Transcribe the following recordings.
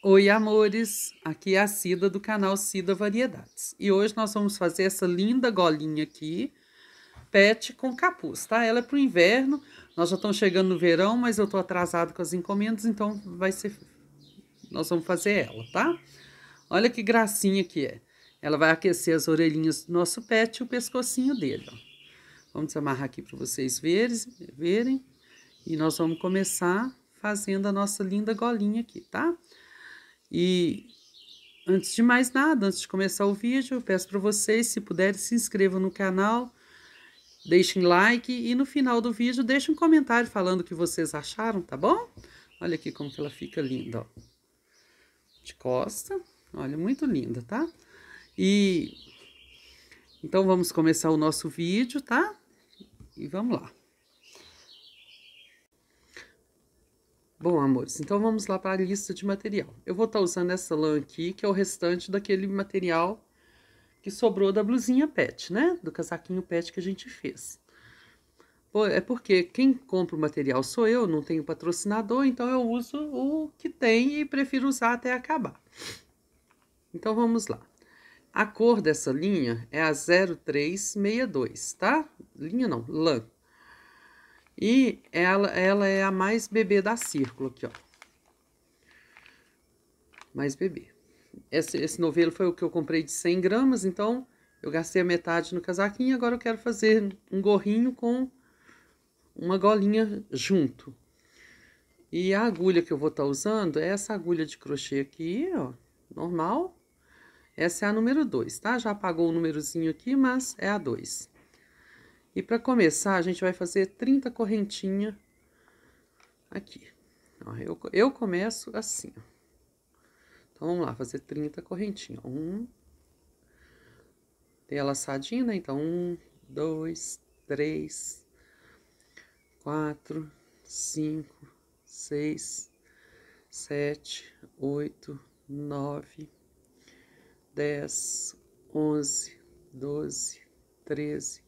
Oi, amores! Aqui é a Cida do canal Cida Variedades. E hoje nós vamos fazer essa linda golinha aqui, pet com capuz, tá? Ela é pro inverno, nós já estamos chegando no verão, mas eu tô atrasado com as encomendas, então vai ser... Nós vamos fazer ela, tá? Olha que gracinha que é. Ela vai aquecer as orelhinhas do nosso pet e o pescocinho dele, ó. Vamos amarrar aqui para vocês verem, verem. E nós vamos começar fazendo a nossa linda golinha aqui, Tá? E antes de mais nada, antes de começar o vídeo, eu peço para vocês, se puderem, se inscrevam no canal, deixem like e no final do vídeo deixem um comentário falando o que vocês acharam, tá bom? Olha aqui como que ela fica linda, ó. De costa, olha, muito linda, tá? E então vamos começar o nosso vídeo, tá? E vamos lá. Bom, amores, então vamos lá para a lista de material. Eu vou estar tá usando essa lã aqui, que é o restante daquele material que sobrou da blusinha pet, né? Do casaquinho pet que a gente fez. É porque quem compra o material sou eu, não tenho patrocinador, então eu uso o que tem e prefiro usar até acabar. Então vamos lá. A cor dessa linha é a 0362, tá? Linha não, lã. E ela, ela é a mais bebê da círculo aqui, ó. Mais bebê. Esse, esse novelo foi o que eu comprei de 100 gramas, então eu gastei a metade no casaquinho. Agora eu quero fazer um gorrinho com uma golinha junto. E a agulha que eu vou estar tá usando é essa agulha de crochê aqui, ó, normal. Essa é a número 2, tá? Já apagou o númerozinho aqui, mas é a 2. E para começar, a gente vai fazer 30 correntinhas aqui. eu, eu começo assim, ó. Então, vamos lá, fazer 30 correntinhas. Um. Tem a laçadinha, né? Então, um, dois, três, quatro, cinco, seis, sete, oito, nove, dez, onze, doze, treze,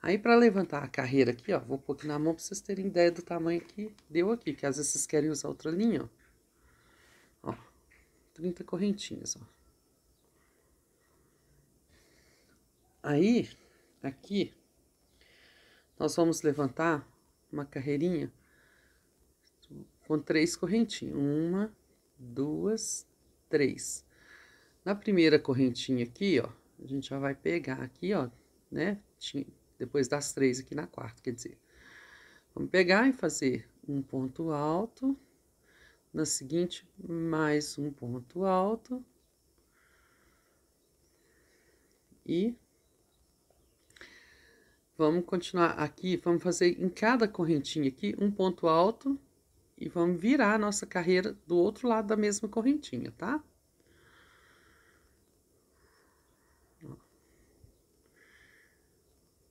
Aí, para levantar a carreira aqui, ó, vou pôr aqui na mão para vocês terem ideia do tamanho que deu aqui, que às vezes vocês querem usar outra linha, ó. Ó, 30 correntinhas, ó. Aí, aqui, nós vamos levantar uma carreirinha com três correntinhas. Uma, duas, três. Na primeira correntinha aqui, ó, a gente já vai pegar aqui, ó, né? depois das três aqui na quarta, quer dizer. Vamos pegar e fazer um ponto alto, na seguinte, mais um ponto alto, e vamos continuar aqui, vamos fazer em cada correntinha aqui um ponto alto, e vamos virar a nossa carreira do outro lado da mesma correntinha, tá?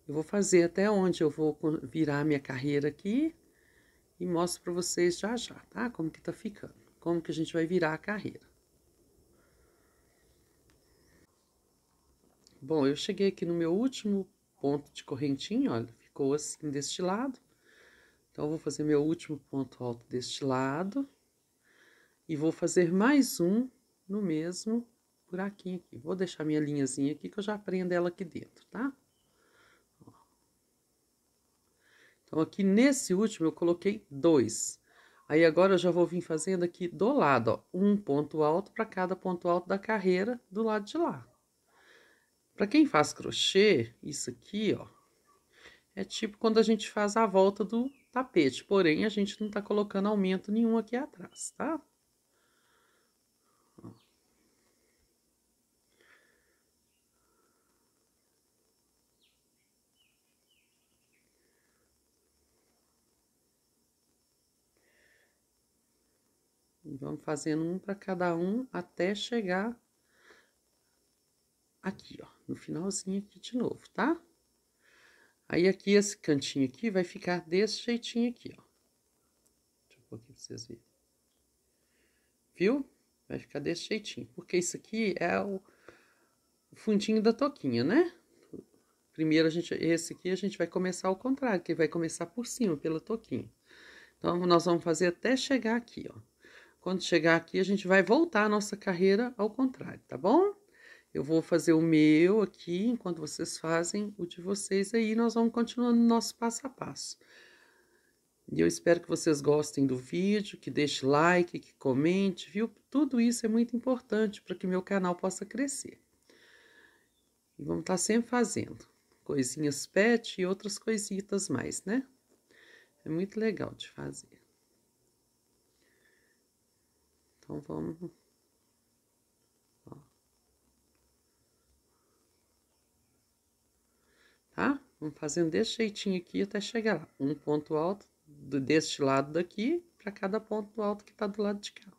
Eu vou fazer até onde eu vou virar minha carreira aqui e mostro para vocês já já, tá? Como que tá ficando, como que a gente vai virar a carreira. Bom, eu cheguei aqui no meu último ponto de correntinha, olha, ficou assim deste lado. Então, eu vou fazer meu último ponto alto deste lado e vou fazer mais um no mesmo buraquinho aqui. Vou deixar minha linhazinha aqui que eu já prendo ela aqui dentro, tá? Então aqui nesse último eu coloquei dois. Aí agora eu já vou vir fazendo aqui do lado, ó, um ponto alto para cada ponto alto da carreira do lado de lá. Para quem faz crochê, isso aqui, ó, é tipo quando a gente faz a volta do tapete, porém a gente não tá colocando aumento nenhum aqui atrás, tá? Vamos fazendo um para cada um até chegar aqui, ó, no finalzinho aqui de novo, tá? Aí aqui, esse cantinho aqui vai ficar desse jeitinho aqui, ó. Deixa eu pôr aqui pra vocês verem. Viu? Vai ficar desse jeitinho, porque isso aqui é o fundinho da toquinha, né? Primeiro, a gente, esse aqui a gente vai começar ao contrário, que vai começar por cima, pela toquinha. Então, nós vamos fazer até chegar aqui, ó. Quando chegar aqui, a gente vai voltar a nossa carreira ao contrário, tá bom? Eu vou fazer o meu aqui, enquanto vocês fazem o de vocês aí, nós vamos continuando nosso passo a passo. E eu espero que vocês gostem do vídeo, que deixe like, que comente, viu? Tudo isso é muito importante para que meu canal possa crescer. E vamos estar tá sempre fazendo coisinhas pet e outras coisitas mais, né? É muito legal de fazer. Então vamos. Ó. Tá? Vamos fazendo desse jeitinho aqui até chegar lá. Um ponto alto deste lado daqui para cada ponto alto que está do lado de cá.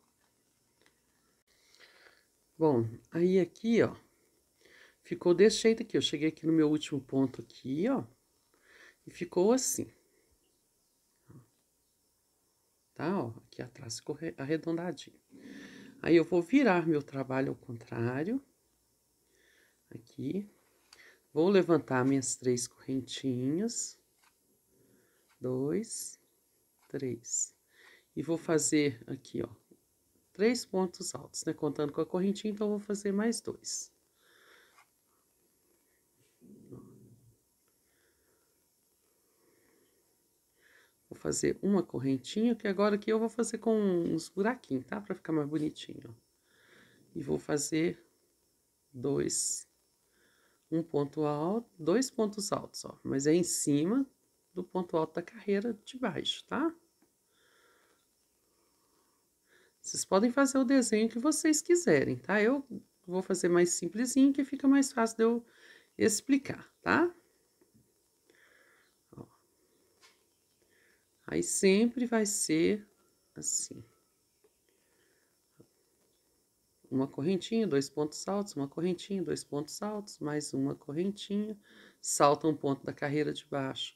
Bom, aí aqui, ó, ficou desse jeito aqui. Eu cheguei aqui no meu último ponto aqui, ó, e ficou assim. Tá, ó, aqui atrás ficou arredondadinho. Aí eu vou virar meu trabalho ao contrário. Aqui. Vou levantar minhas três correntinhas. Dois, três. E vou fazer aqui, ó, três pontos altos, né? Contando com a correntinha, então vou fazer mais dois. fazer uma correntinha, que agora aqui eu vou fazer com uns buraquinhos, tá? Pra ficar mais bonitinho. E vou fazer dois, um ponto alto, dois pontos altos, ó. Mas é em cima do ponto alto da carreira de baixo, tá? Vocês podem fazer o desenho que vocês quiserem, tá? Eu vou fazer mais simplesinho, que fica mais fácil de eu explicar, tá? Aí sempre vai ser assim. Uma correntinha, dois pontos altos, uma correntinha, dois pontos altos, mais uma correntinha, salta um ponto da carreira de baixo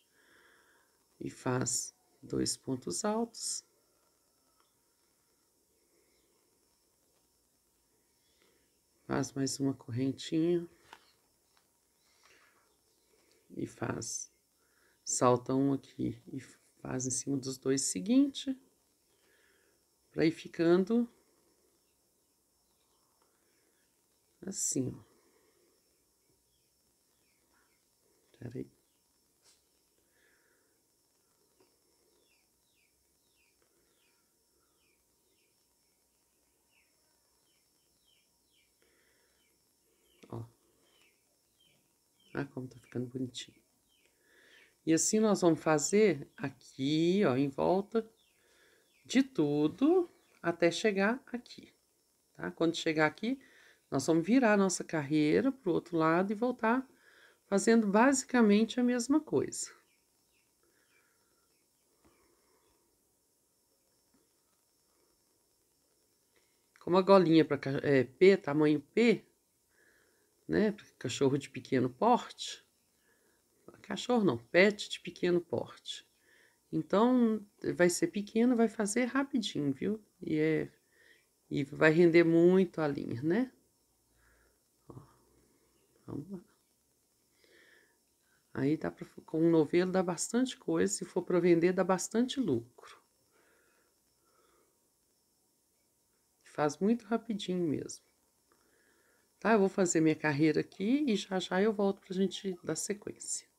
e faz dois pontos altos. Faz mais uma correntinha e faz salta um aqui e faz em cima dos dois seguinte, para ir ficando assim, ó. Peraí. Ó. Ah, como tá ficando bonitinho. E assim nós vamos fazer aqui, ó, em volta de tudo até chegar aqui, tá? Quando chegar aqui, nós vamos virar nossa carreira para o outro lado e voltar fazendo basicamente a mesma coisa. Como a golinha para é, P, tamanho P, né, para cachorro de pequeno porte, Cachorro não, pet de pequeno porte. Então, vai ser pequeno, vai fazer rapidinho, viu? E, é, e vai render muito a linha, né? Ó, vamos lá. Aí dá pra, com um novelo dá bastante coisa, se for para vender dá bastante lucro. Faz muito rapidinho mesmo. Tá, eu vou fazer minha carreira aqui e já já eu volto pra gente dar sequência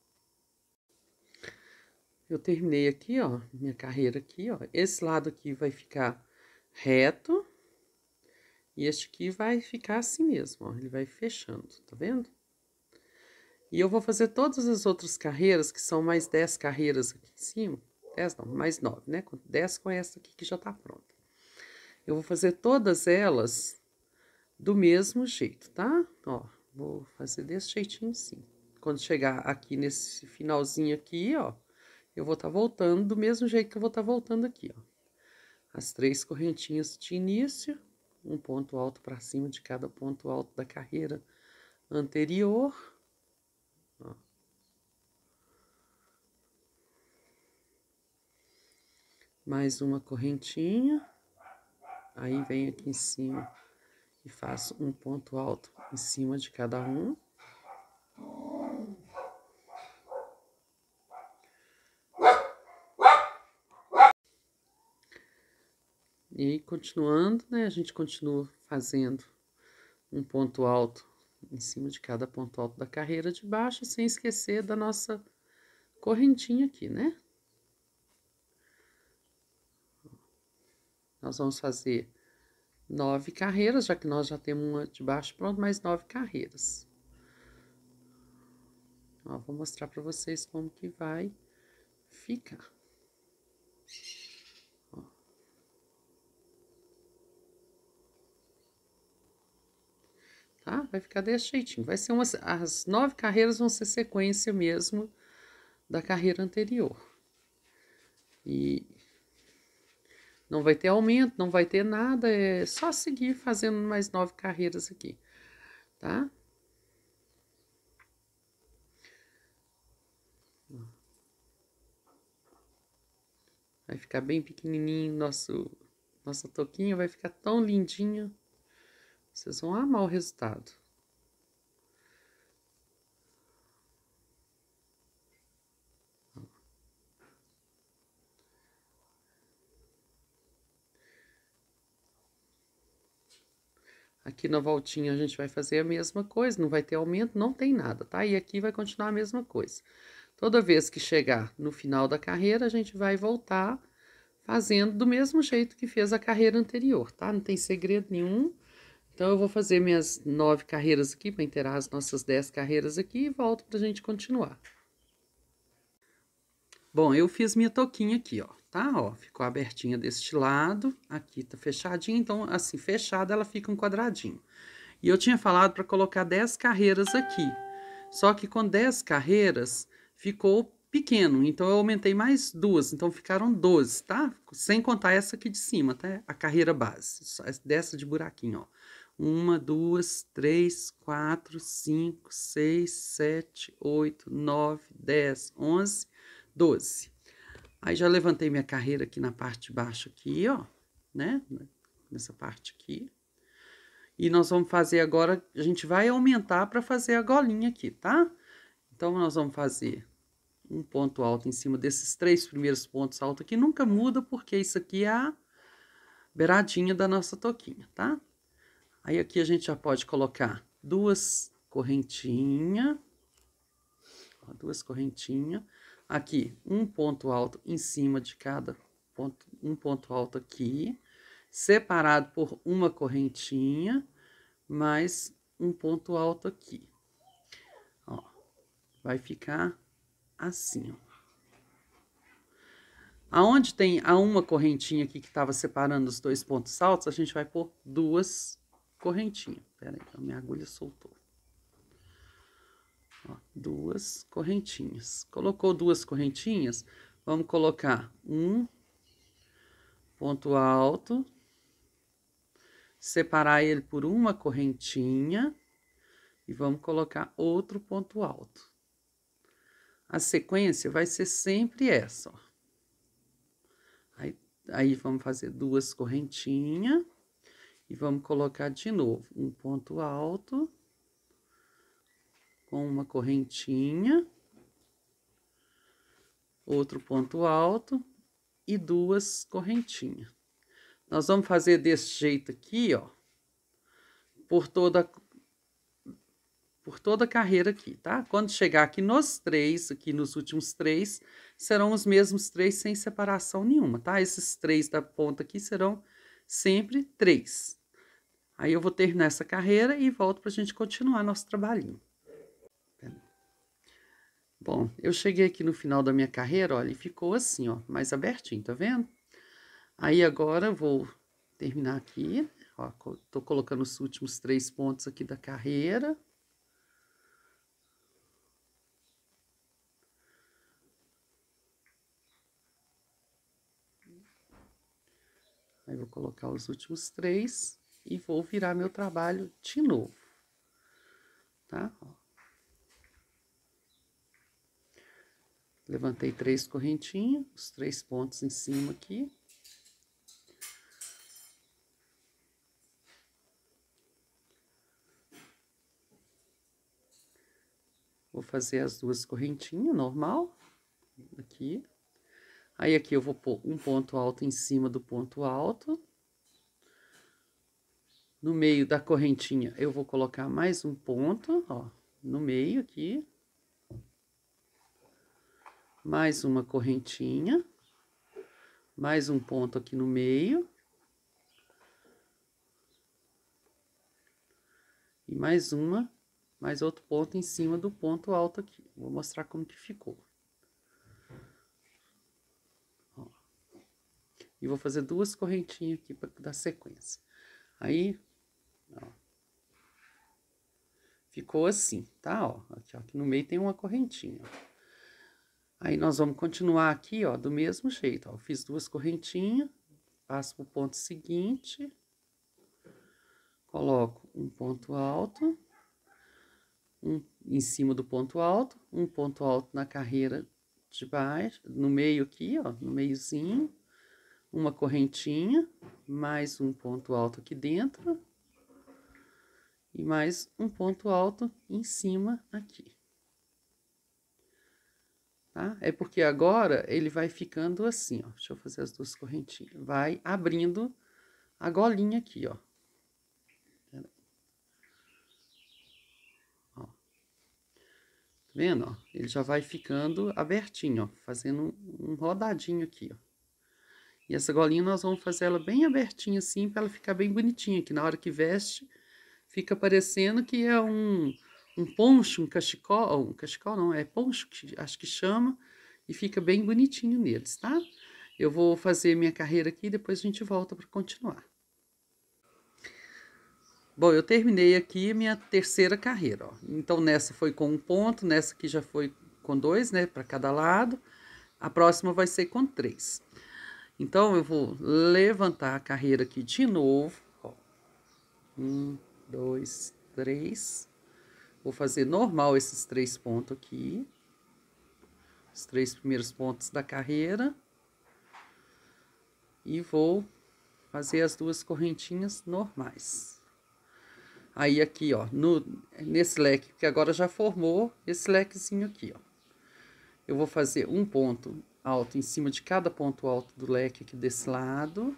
eu terminei aqui, ó, minha carreira aqui, ó. Esse lado aqui vai ficar reto. E este aqui vai ficar assim mesmo, ó. Ele vai fechando, tá vendo? E eu vou fazer todas as outras carreiras, que são mais 10 carreiras aqui em cima. 10 não, mais 9, né? 10 com essa aqui que já tá pronta. Eu vou fazer todas elas do mesmo jeito, tá? Ó, vou fazer desse jeitinho sim. Quando chegar aqui nesse finalzinho aqui, ó, eu vou estar tá voltando do mesmo jeito que eu vou estar tá voltando aqui, ó. As três correntinhas de início, um ponto alto para cima de cada ponto alto da carreira anterior. Mais uma correntinha. Aí venho aqui em cima e faço um ponto alto em cima de cada um. E aí, continuando, né, a gente continua fazendo um ponto alto em cima de cada ponto alto da carreira de baixo, sem esquecer da nossa correntinha aqui, né? Nós vamos fazer nove carreiras, já que nós já temos uma de baixo pronto, mais nove carreiras. Ó, vou mostrar para vocês como que vai ficar. tá? Vai ficar desse jeitinho. Vai ser umas, as nove carreiras vão ser sequência mesmo da carreira anterior. E não vai ter aumento, não vai ter nada, é só seguir fazendo mais nove carreiras aqui, tá? Vai ficar bem pequenininho nosso nossa toquinha, vai ficar tão lindinha. Vocês vão amar o resultado. Aqui na voltinha a gente vai fazer a mesma coisa, não vai ter aumento, não tem nada, tá? E aqui vai continuar a mesma coisa. Toda vez que chegar no final da carreira, a gente vai voltar fazendo do mesmo jeito que fez a carreira anterior, tá? Não tem segredo nenhum. Então, eu vou fazer minhas nove carreiras aqui para inteirar as nossas dez carreiras aqui e volto para a gente continuar. Bom, eu fiz minha toquinha aqui, ó, tá? Ó, ficou abertinha deste lado, aqui tá fechadinha, então, assim, fechada ela fica um quadradinho. E eu tinha falado para colocar dez carreiras aqui, só que com dez carreiras ficou pequeno, então eu aumentei mais duas, então ficaram 12, tá? Sem contar essa aqui de cima, tá? A carreira base, dessa de buraquinho, ó uma, duas, três, quatro, cinco, seis, sete, oito, nove, dez, onze, doze. Aí já levantei minha carreira aqui na parte de baixo aqui, ó, né? Nessa parte aqui. E nós vamos fazer agora, a gente vai aumentar para fazer a golinha aqui, tá? Então, nós vamos fazer um ponto alto em cima desses três primeiros pontos altos aqui. Nunca muda, porque isso aqui é a beiradinha da nossa toquinha, tá? Aí aqui a gente já pode colocar duas correntinhas, duas correntinhas. Aqui, um ponto alto em cima de cada ponto, um ponto alto aqui, separado por uma correntinha, mais um ponto alto aqui. Ó, vai ficar assim, ó. Aonde tem a uma correntinha aqui que estava separando os dois pontos altos, a gente vai pôr duas correntinha. Pera aí, a minha agulha soltou. Ó, duas correntinhas. Colocou duas correntinhas, vamos colocar um ponto alto, separar ele por uma correntinha e vamos colocar outro ponto alto. A sequência vai ser sempre essa, ó. Aí, aí vamos fazer duas correntinhas e vamos colocar de novo um ponto alto com uma correntinha, outro ponto alto e duas correntinhas. Nós vamos fazer desse jeito aqui, ó, por toda por toda a carreira aqui, tá? Quando chegar aqui nos três, aqui nos últimos três, serão os mesmos três sem separação nenhuma, tá? Esses três da ponta aqui serão sempre três. Aí eu vou terminar essa carreira e volto para a gente continuar nosso trabalhinho. Bom, eu cheguei aqui no final da minha carreira, olha, e ficou assim, ó, mais abertinho, tá vendo? Aí agora eu vou terminar aqui, ó, tô colocando os últimos três pontos aqui da carreira. colocar os últimos três e vou virar meu trabalho de novo, tá? Levantei três correntinhas, os três pontos em cima aqui. Vou fazer as duas correntinhas normal, aqui. Aí aqui eu vou pôr um ponto alto em cima do ponto alto. No meio da correntinha eu vou colocar mais um ponto, ó, no meio aqui. Mais uma correntinha. Mais um ponto aqui no meio. E mais uma, mais outro ponto em cima do ponto alto aqui. Vou mostrar como que ficou. E vou fazer duas correntinhas aqui para dar sequência. Aí, ó. Ficou assim, tá? Ó, aqui, ó, aqui no meio tem uma correntinha, ó. Aí, nós vamos continuar aqui, ó, do mesmo jeito, ó. Fiz duas correntinhas, passo pro ponto seguinte, coloco um ponto alto, um em cima do ponto alto, um ponto alto na carreira de baixo, no meio aqui, ó, no meiozinho, uma correntinha, mais um ponto alto aqui dentro e mais um ponto alto em cima aqui. Tá? É porque agora ele vai ficando assim, ó. Deixa eu fazer as duas correntinhas. Vai abrindo a golinha aqui, ó. Tá vendo, ó? Ele já vai ficando abertinho, ó. Fazendo um rodadinho aqui, ó. E essa golinha nós vamos fazer ela bem abertinha assim, para ela ficar bem bonitinha, que na hora que veste, fica parecendo que é um, um poncho, um cachecol, um cachecol não, é poncho, que, acho que chama, e fica bem bonitinho neles, tá? Eu vou fazer minha carreira aqui e depois a gente volta para continuar. Bom, eu terminei aqui minha terceira carreira, ó. Então, nessa foi com um ponto, nessa aqui já foi com dois, né, para cada lado. A próxima vai ser com três. Então, eu vou levantar a carreira aqui de novo. Ó. Um, dois, três. Vou fazer normal esses três pontos aqui. Os três primeiros pontos da carreira. E vou fazer as duas correntinhas normais. Aí, aqui, ó, no, nesse leque, que agora já formou esse lequezinho aqui, ó. Eu vou fazer um ponto alto em cima de cada ponto alto do leque aqui desse lado.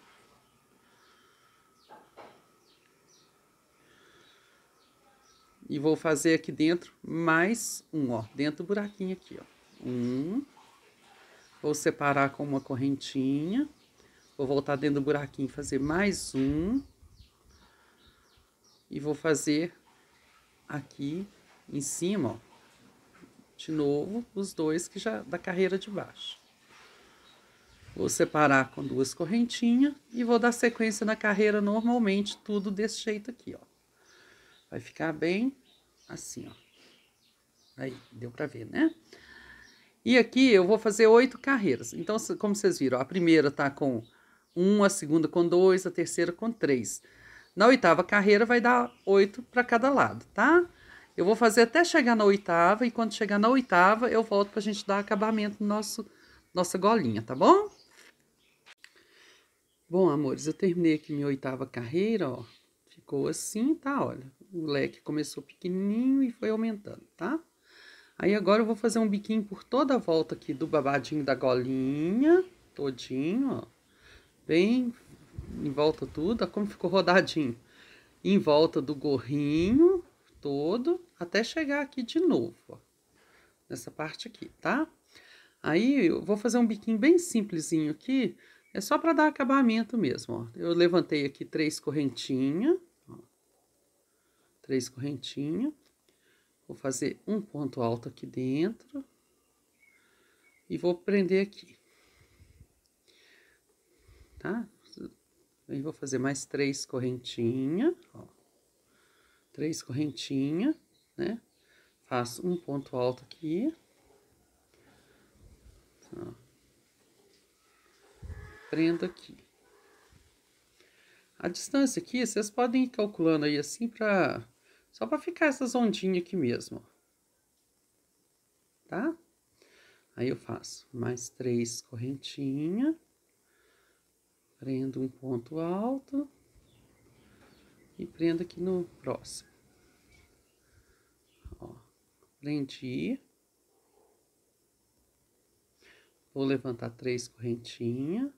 E vou fazer aqui dentro mais um, ó, dentro do buraquinho aqui, ó. Um. Vou separar com uma correntinha. Vou voltar dentro do buraquinho e fazer mais um. E vou fazer aqui em cima, ó, de novo, os dois que já da carreira de baixo. Vou separar com duas correntinhas e vou dar sequência na carreira normalmente, tudo desse jeito aqui, ó. Vai ficar bem assim, ó. Aí, deu pra ver, né? E aqui eu vou fazer oito carreiras. Então, como vocês viram, a primeira tá com um, a segunda com dois, a terceira com três. Na oitava carreira vai dar oito para cada lado, tá? Eu vou fazer até chegar na oitava e quando chegar na oitava eu volto pra gente dar acabamento no nosso nossa golinha, tá bom? Bom, amores, eu terminei aqui minha oitava carreira, ó. Ficou assim, tá? Olha, o leque começou pequenininho e foi aumentando, tá? Aí agora eu vou fazer um biquinho por toda a volta aqui do babadinho da golinha, todinho, ó. Bem em volta tudo, ó, como ficou rodadinho. Em volta do gorrinho todo, até chegar aqui de novo, ó. Nessa parte aqui, tá? Aí eu vou fazer um biquinho bem simplesinho aqui, é só para dar acabamento mesmo, ó. Eu levantei aqui três correntinhas, Três correntinhas. Vou fazer um ponto alto aqui dentro. E vou prender aqui. Tá? Aí vou fazer mais três correntinhas, ó. Três correntinhas, né? Faço um ponto alto aqui. Tá prendo aqui. A distância aqui, vocês podem ir calculando aí assim para só para ficar essas ondinhas aqui mesmo. Tá? Aí eu faço mais três correntinhas prendo um ponto alto e prendo aqui no próximo. Ó, prendi. Vou levantar três correntinhas.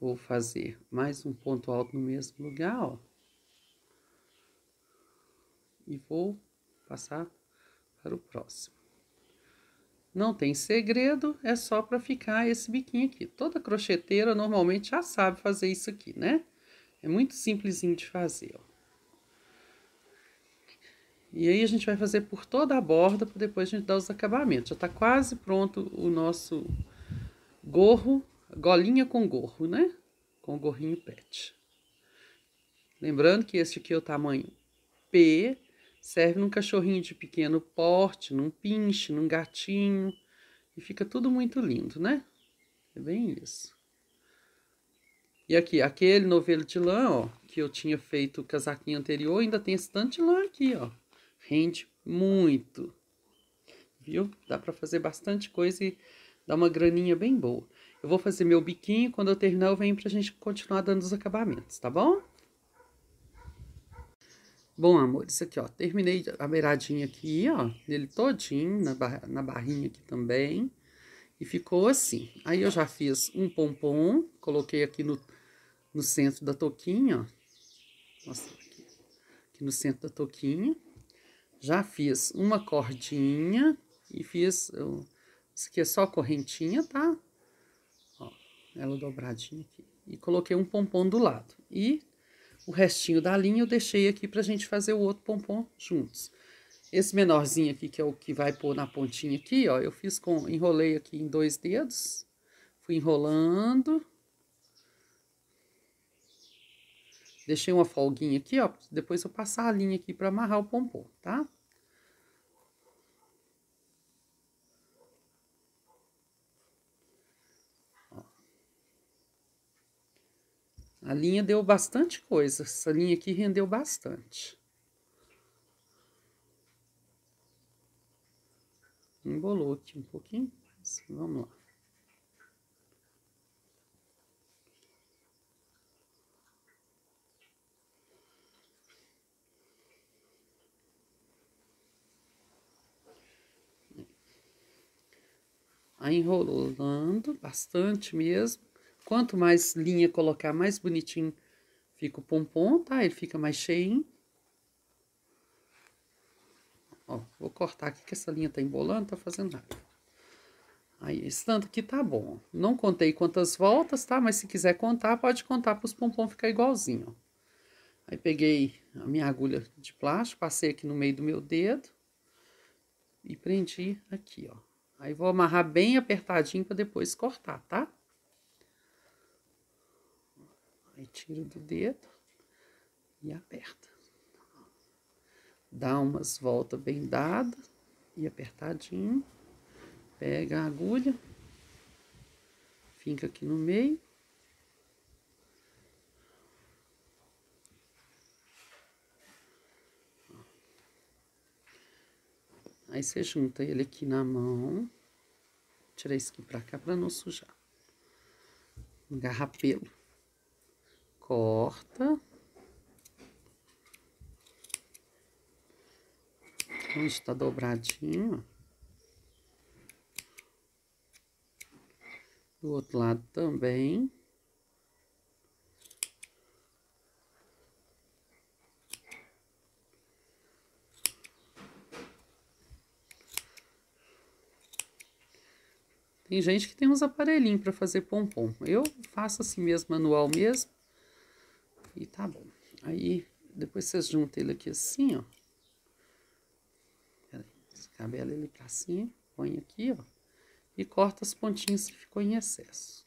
Vou fazer mais um ponto alto no mesmo lugar, ó. E vou passar para o próximo. Não tem segredo, é só para ficar esse biquinho aqui. Toda crocheteira normalmente já sabe fazer isso aqui, né? É muito simplesinho de fazer, ó. E aí a gente vai fazer por toda a borda para depois a gente dar os acabamentos. Já está quase pronto o nosso gorro golinha com gorro, né? Com gorrinho pet. Lembrando que esse aqui é o tamanho P, serve num cachorrinho de pequeno porte, num pinche, num gatinho, e fica tudo muito lindo, né? É bem isso. E aqui, aquele novelo de lã, ó, que eu tinha feito o casaquinho anterior, ainda tem esse tanto de lã aqui, ó. Rende muito, viu? Dá para fazer bastante coisa e dá uma graninha bem boa. Eu vou fazer meu biquinho, quando eu terminar eu venho pra gente continuar dando os acabamentos, tá bom? Bom, amor, isso aqui, ó, terminei a beiradinha aqui, ó, nele todinho, na, barra, na barrinha aqui também. E ficou assim. Aí eu já fiz um pompom, coloquei aqui no, no centro da toquinha, ó. Nossa, aqui, aqui no centro da toquinha. Já fiz uma cordinha e fiz... Eu, isso aqui é só correntinha, tá? ela dobradinha aqui, e coloquei um pompom do lado. E o restinho da linha eu deixei aqui pra gente fazer o outro pompom juntos. Esse menorzinho aqui, que é o que vai pôr na pontinha aqui, ó, eu fiz com, enrolei aqui em dois dedos, fui enrolando. Deixei uma folguinha aqui, ó, depois eu passar a linha aqui pra amarrar o pompom, tá? A linha deu bastante coisa. Essa linha aqui rendeu bastante. Embolou aqui um pouquinho. Vamos lá. Aí enrolando bastante mesmo. Quanto mais linha colocar, mais bonitinho fica o pompom, tá? Ele fica mais cheinho. Ó, vou cortar aqui que essa linha tá embolando, tá fazendo nada. Aí, esse tanto aqui tá bom. Não contei quantas voltas, tá? Mas se quiser contar, pode contar para os pompom ficar igualzinho, ó. Aí peguei a minha agulha de plástico, passei aqui no meio do meu dedo e prendi aqui, ó. Aí vou amarrar bem apertadinho para depois cortar, tá? Aí tira do dedo e aperta. Dá umas voltas bem dadas e apertadinho. Pega a agulha, finca aqui no meio. Aí você junta ele aqui na mão. tira isso aqui pra cá pra não sujar. Agarrar pelo corta. Onde então, está dobradinho. Do outro lado também. Tem gente que tem uns aparelhinhos para fazer pompom. Eu faço assim mesmo, manual mesmo. E tá bom. Aí, depois vocês juntam ele aqui assim, ó. Peraí, cabelo ele pra cima, põe aqui, ó. E corta as pontinhas que ficou em excesso.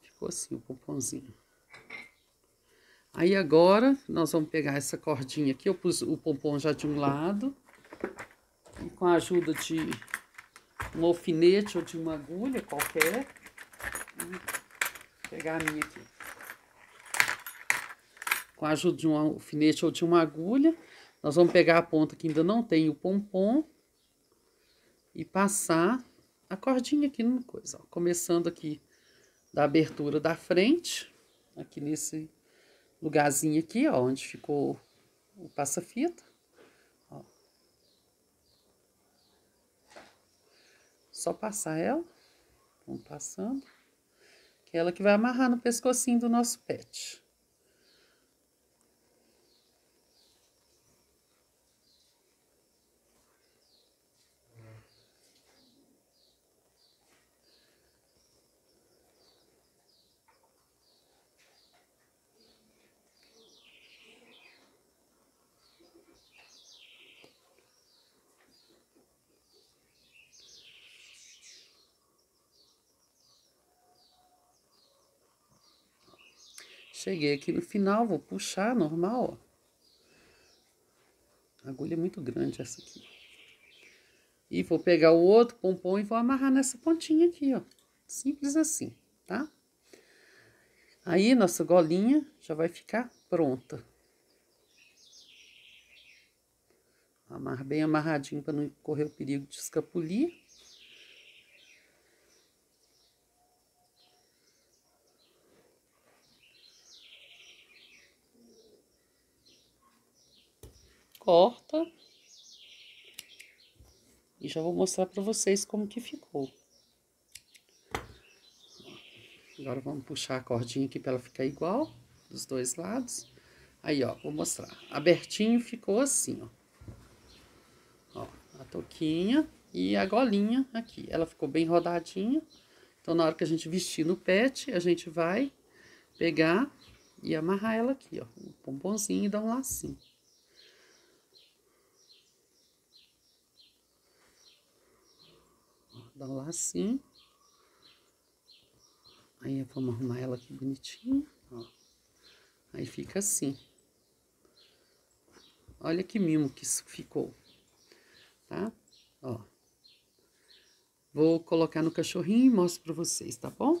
Ficou assim o pomponzinho. Aí agora, nós vamos pegar essa cordinha aqui, eu pus o pompom já de um lado, e com a ajuda de um alfinete ou de uma agulha qualquer, vou pegar a minha aqui. Com a ajuda de um alfinete ou de uma agulha, nós vamos pegar a ponta que ainda não tem o pompom e passar a cordinha aqui no coisa, ó, começando aqui da abertura da frente, aqui nesse lugarzinho aqui, ó, onde ficou o passa-fita. Só passar ela. Vamos passando. Que é ela que vai amarrar no pescocinho do nosso pet. Cheguei aqui no final, vou puxar, normal, ó. A agulha é muito grande essa aqui. E vou pegar o outro pompom e vou amarrar nessa pontinha aqui, ó. Simples assim, tá? Aí, nossa golinha já vai ficar pronta. Amarra bem amarradinho para não correr o perigo de escapulir. corta. E já vou mostrar para vocês como que ficou. Agora vamos puxar a cordinha aqui para ela ficar igual, dos dois lados. Aí, ó, vou mostrar. Abertinho ficou assim, ó. Ó, a toquinha e a golinha aqui. Ela ficou bem rodadinha. Então, na hora que a gente vestir no pet, a gente vai pegar e amarrar ela aqui, ó. O um pomponzinho e dar um lacinho. dá um lacinho. Aí vamos arrumar ela aqui bonitinha, ó. Aí fica assim. Olha que mimo que isso ficou, tá? Ó. Vou colocar no cachorrinho e mostro pra vocês, tá bom?